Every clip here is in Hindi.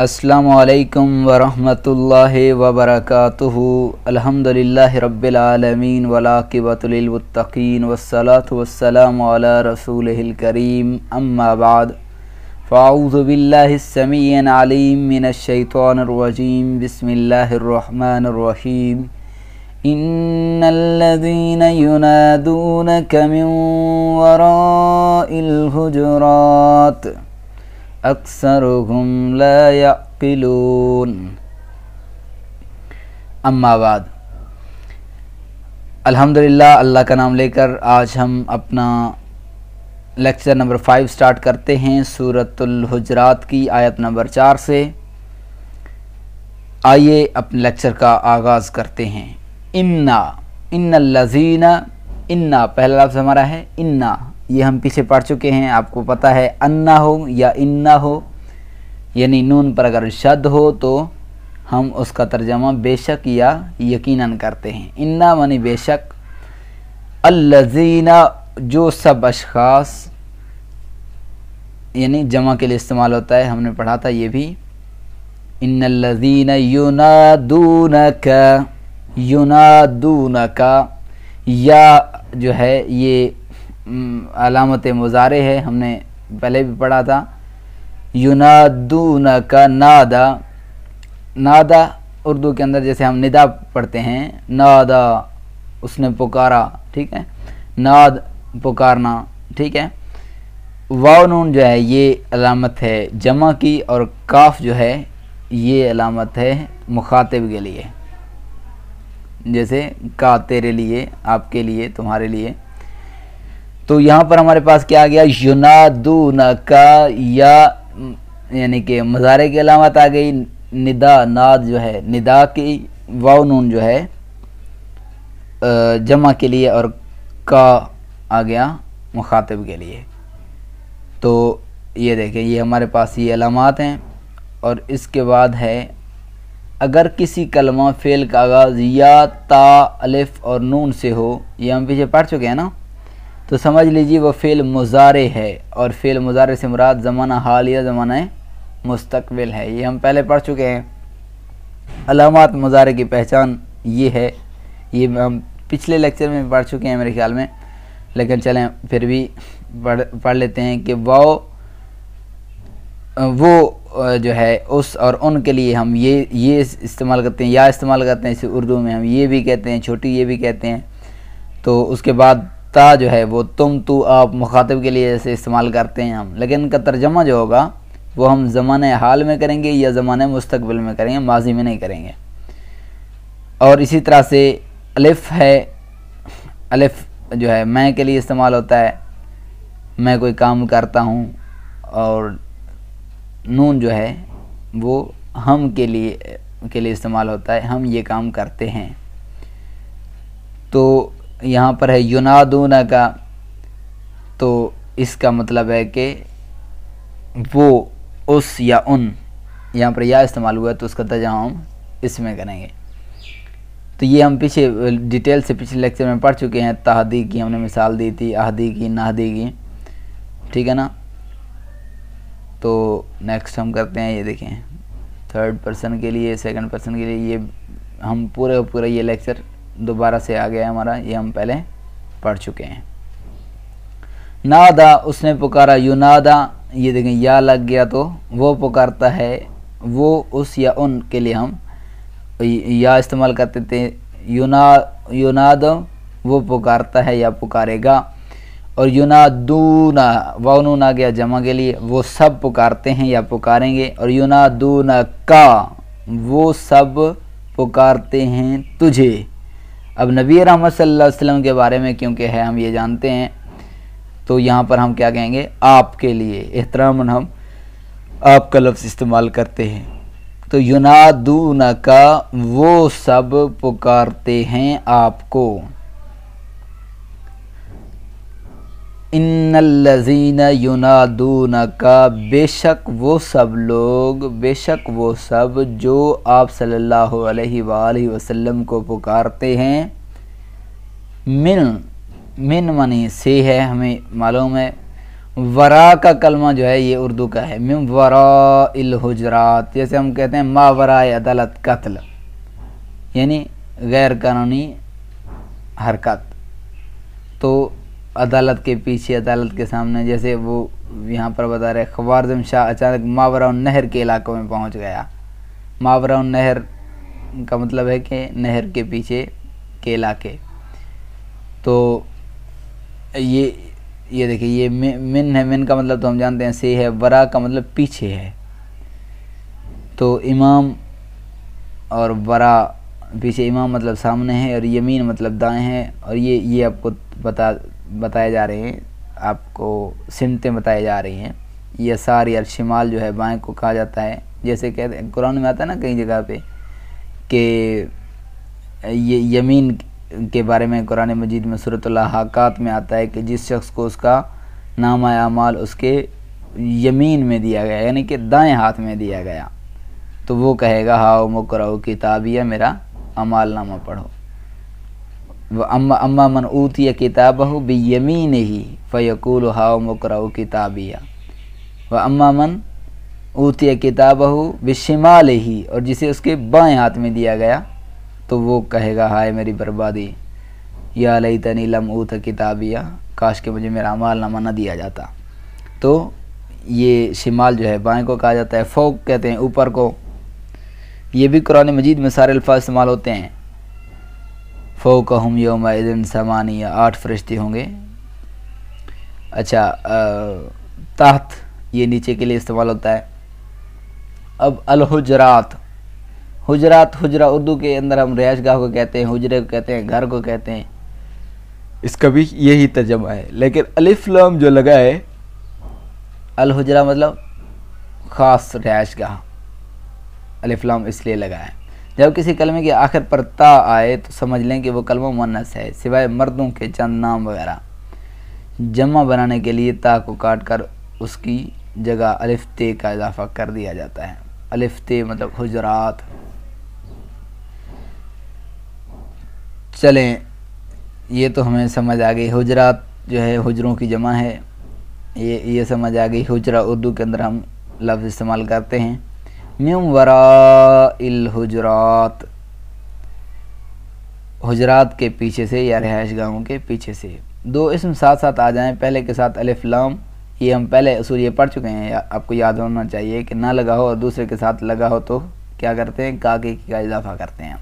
असलकम वरहमतुल्लाह वबरकatuh अल्हम्दुलिल्लाह रब्बिल आलमीन वलाकिबतुल मुत्तकीन वस्सलातु वस्सलामु अला रसूलिल करीम अम्मा बाद फ़ाऊज़ु बिल्लाहि समीन अलीम मिनश शैतानिर रजीम बिस्मिल्लाहिर रहमानिर रहीम إن الذين ينادونك من وراء الحجرات अक्सरुहुम ला याकिलून अम्माबाद अल्हम्दुलिल्लाह अल्लाह का नाम लेकर आज हम अपना लेक्चर नंबर फाइव स्टार्ट करते हैं सूरतुल हुजरात की आयत नंबर चार से आइए अपने लेक्चर का आगाज़ करते हैं इन्ना इन लजीना इन्ना पहला लफ्ज़ हमारा है इन्ना ये हम पीछे पढ़ चुके हैं आपको पता है अन्ना हो या इन्ना हो यानी नून पर अगर शद हो तो हम उसका तर्जमा बेशक या यकीनन करते हैं इन्ना मानी बेशक अल्लजीना जो सब अशखास यानी जमा के लिए इस्तेमाल होता है हमने पढ़ा था ये भी इन लजीन यूनादून का का या जो है ये हम्म, अलामत मुजारे है हमने पहले भी पढ़ा था न का नादा नादा उर्दू के अंदर जैसे हम निदा पढ़ते हैं नादा उसने पुकारा ठीक है नाद पुकारना ठीक है वाव नून जो है ये अलामत है जमा की और काफ जो है ये अलामत है मुखातिब के लिए जैसे का तेरे लिए आपके लिए तुम्हारे लिए तो यहाँ पर हमारे पास क्या आ गया युनादू नका या यानी कि मज़ारे की अलामत आ गई निदा नाद जो है निदा की वाउन जो है जमा के लिए और का आ गया मुखातब के लिए तो ये देखें ये हमारे पास ये अलामत हैं और इसके बाद है अगर किसी कलमा फ़ेल का आगाज़ या ता अलिफ़ और नून से हो ये हम पीछे पढ़ चुके हैं ना तो समझ लीजिए वह फ़ेल मुजारे है और फ़ेल मुजारे से मुराद ज़माना हाल या ज़माना मुस्तबिल है ये हम पहले पढ़ चुके हैं अलामत मुजारे की पहचान ये है ये हम पिछले लेक्चर में पढ़ चुके हैं मेरे ख्याल में लेकिन चलें फिर भी पढ़ पढ़ लेते हैं कि वाओ वो जो है उस और उन के लिए हम ये ये इस्तेमाल करते हैं या इस्तेमाल करते हैं इसे उर्दू में हम ये भी कहते हैं छोटी ये भी कहते हैं तो उसके बाद ता जो है वो तुम तू आप मुखातब के लिए जैसे इस्तेमाल करते हैं हम लेकिन इनका तर्जमा जो होगा वो हम जमाने हाल में करेंगे या ज़माने मुस्तबिल में करेंगे माजी में नहीं करेंगे और इसी तरह से अलिफ है अलिफ जो है मैं के लिए इस्तेमाल होता है मैं कोई काम करता हूँ और नून जो है वो हम के लिए के लिए इस्तेमाल होता है हम ये काम करते हैं तो यहाँ पर है युनादूना का तो इसका मतलब है कि वो उस या उन यहाँ पर या इस्तेमाल हुआ है तो उसका तजा हम इसमें करेंगे तो ये हम पीछे डिटेल से पिछले लेक्चर में पढ़ चुके हैं तहदी की हमने मिसाल दी थी अहदी की नाहदी की ठीक है ना तो नेक्स्ट हम करते हैं ये देखें थर्ड पर्सन के लिए सेकंड पर्सन के लिए ये हम पूरे पूरा ये लेक्चर दोबारा से आ गया हमारा ये हम पहले पढ़ चुके हैं नादा उसने पुकारा युनादा ये देखें या लग गया तो वो पुकारता है वो उस या उन के लिए हम या इस्तेमाल करते थे युना युनाद वो पुकारता है या पुकारेगा और युनादूना वाउनून आ गया जमा के लिए वो सब पुकारते हैं या पुकारेंगे और युनादूना का वो सब पुकारते हैं तुझे अब नबी रहमत सल्लल्लाहु अलैहि वसल्लम के बारे में क्योंकि है हम ये जानते हैं तो यहाँ पर हम क्या कहेंगे आपके लिए एहतराम हम आपका लफ्ज़ इस्तेमाल करते हैं तो युनादू का वो सब पुकारते हैं आपको इन्नल्लजीन युनादून का बेशक वो सब लोग बेशक वो सब जो आप सल्लल्लाहु अलैहि वसल्लम को पुकारते हैं मिन मिन मनी से है हमें मालूम है वरा का कलमा जो है ये उर्दू का है मिन वरा हजरात जैसे हम कहते हैं मा वरा अदालत कत्ल यानी गैर कानूनी हरकत तो अदालत के पीछे अदालत के सामने जैसे वो यहाँ पर बता रहे खबारजम शाह अचानक मावराउन नहर के इलाकों में पहुँच गया मावराउन नहर का मतलब है कि नहर के पीछे के इलाके तो ये ये देखिए ये मिन है मिन का मतलब तो हम जानते हैं से है वरा का मतलब पीछे है तो इमाम और वरा पीछे इमाम मतलब सामने है और यमीन मतलब दाएं है और ये ये आपको बता बताए जा रहे हैं आपको सिमतें बताई जा रही हैं यसार या शिमाल जो है बाएं को कहा जाता है जैसे कहते हैं कुरान में आता है ना कई जगह पे कि ये यमीन के बारे में कुरान मजीद में सूरतलाकात में आता है कि जिस शख्स को उसका नाम आमाल उसके यमीन में दिया गया यानी कि दाएं हाथ में दिया गया तो वो कहेगा हाओ किताब किताबिया मेरा अमाल नामा पढ़ो अम्मा मन ऊतिया किताब बेयमी ही फ़यकूल हाओ मकरऊ किताबिया व अम्मा मन ऊतिया किताब बिशमाल ही और जिसे उसके बाएं हाथ में दिया गया तो वो कहेगा हाय मेरी बर्बादी या लई लम ऊत किताबिया काश के मुझे मेरा अमाल नामा न दिया जाता तो ये शिमाल जो है बाएं को कहा जाता है फोक कहते हैं ऊपर को ये भी कुरान मजीद में सारे अल्फाज इस्तेमाल होते हैं फ़ोक हम योम दिन या आठ फरिश्ते होंगे अच्छा तहत ये नीचे के लिए इस्तेमाल होता है अब अलहुजरात हजरात हुजरा उर्दू के अंदर हम रिहाइश गाह को कहते हैं हुजरे को कहते हैं घर को कहते हैं इसका भी यही तर्जमा है लेकिन अलिफ्लम जो लगा है अलहुजरा मतलब ख़ास रिहाइश गाह अलिफ्लम इसलिए लगा है जब किसी कलमे के आखिर पर ता आए तो समझ लें कि वो कलमा मुनस है सिवाय मर्दों के चंद नाम वगैरह जमा बनाने के लिए ता को काट कर उसकी जगह अलिफ ते का इजाफा कर दिया जाता है अलिफ ते मतलब हजरात चलें ये तो हमें समझ आ गई हजरात जो है हजरों की जमा है ये ये समझ आ गई हजरा उर्दू के अंदर हम लफ्ज़ इस्तेमाल करते हैं मिमवरा हजरात हजरात के पीछे से या रहायश गाहों के पीछे से दो इसम साथ साथ आ जाएं पहले के साथ अलिफ लाम ये हम पहले असूल ये पढ़ चुके हैं आपको याद होना चाहिए कि ना लगा हो और दूसरे के साथ लगा हो तो क्या करते हैं काके का इजाफा करते हैं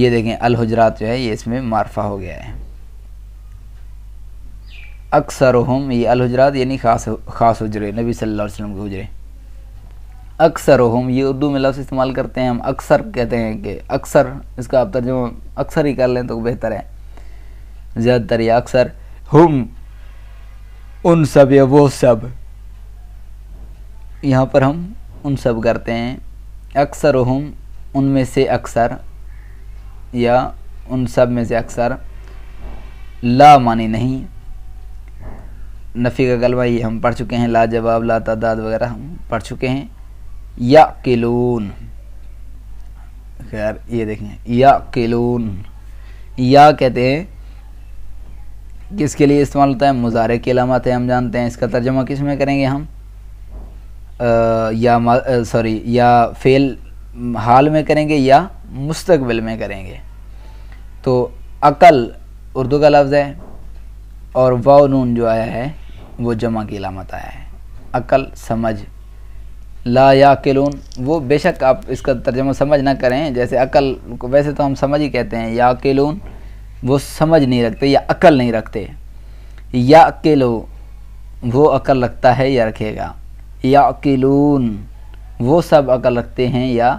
ये देखें हजरात जो है ये इसमें मारफा हो गया है अक्सर हम ये अलहजरात यानी खास खास हजरे नबी सल्लल्लाहु के हजरे अक्सर हम ये उर्दू में लफ्ज़ इस्तेमाल करते हैं हम अक्सर कहते हैं कि अक्सर इसका आप तर्जुम अक्सर ही कर लें तो बेहतर है ज़्यादातर या अक्सर हम उन सब या वो सब यहाँ पर हम उन सब करते हैं अक्सर हम उनमें से अक्सर या उन सब में से अक्सर ला मानी नहीं नफ़ी का गलबा ये हम पढ़ चुके हैं लाजवाब ला तादाद वगैरह हम पढ़ चुके हैं या किलून खैर ये देखें या किलून या कहते हैं किसके लिए इस्तेमाल होता है मुजारे की अलामत है हम जानते हैं इसका तर्जमा किस में करेंगे हम आ, या सॉरी या फेल हाल में करेंगे या मुस्तकबिल में करेंगे तो अकल उर्दू का लफ्ज़ है और वाव नून जो आया है वो जमा की लामत आया है अकल समझ ला या किलून वो बेशक आप इसका तर्जमा समझ ना करें जैसे अकल को वैसे तो हम समझ ही कहते हैं या किलून वो समझ नहीं रखते या अकल नहीं रखते या अकेलो वो अकल रखता है या रखेगा या अकेलून वो सब अकल रखते हैं या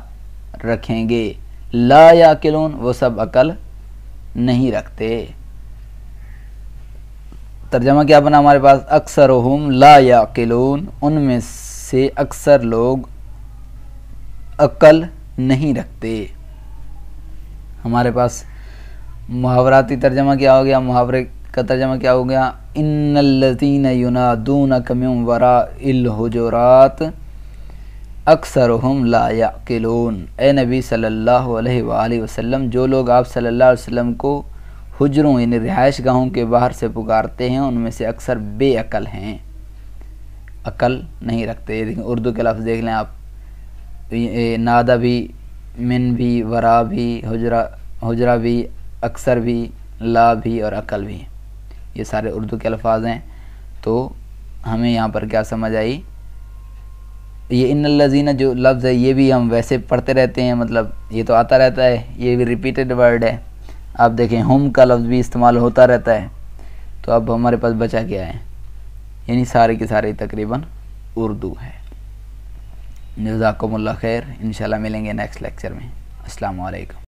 रखेंगे ला या अकेलून वो सब अकल नहीं रखते तर्जमा क्या बना हमारे पास अक्सर हम ला या किलून उनमें से अक्सर लोग अक्ल नहीं रखते हमारे पास मुहावराती तर्जमा क्या हो गया मुहावरे का तर्जमा क्या हो गया इन युना दून कम्यम वरा इलहजरात अक्सर हम ला या किलून ए नबी सल्लल्लाहु अलैहि वसल्लम जो लोग आप सल्लल्लाहु अलैहि वसल्लम को हुजरों यानी रिहाइश गाहों के बाहर से पुकारते हैं उनमें से अक्सर बेअकल हैं अकल नहीं रखते लेकिन उर्दू के लफ्ज़ देख लें आप नादा भी मिन भी वरा भी हजरा हुजरा भी अक्सर भी ला भी और अकल भी ये सारे उर्दू के अल्फाज हैं तो हमें यहाँ पर क्या समझ आई ये इन लजीना जो लफ्ज़ है ये भी हम वैसे पढ़ते रहते हैं मतलब ये तो आता रहता है ये भी रिपीटेड वर्ड है आप देखें होम का लफ्ज़ भी इस्तेमाल होता रहता है तो अब हमारे पास बचा क्या है यानी सारे के सारे तकरीबन उर्दू है जजाकमल्ला खैर इन मिलेंगे नेक्स्ट लेक्चर में अस्सलाम वालेकुम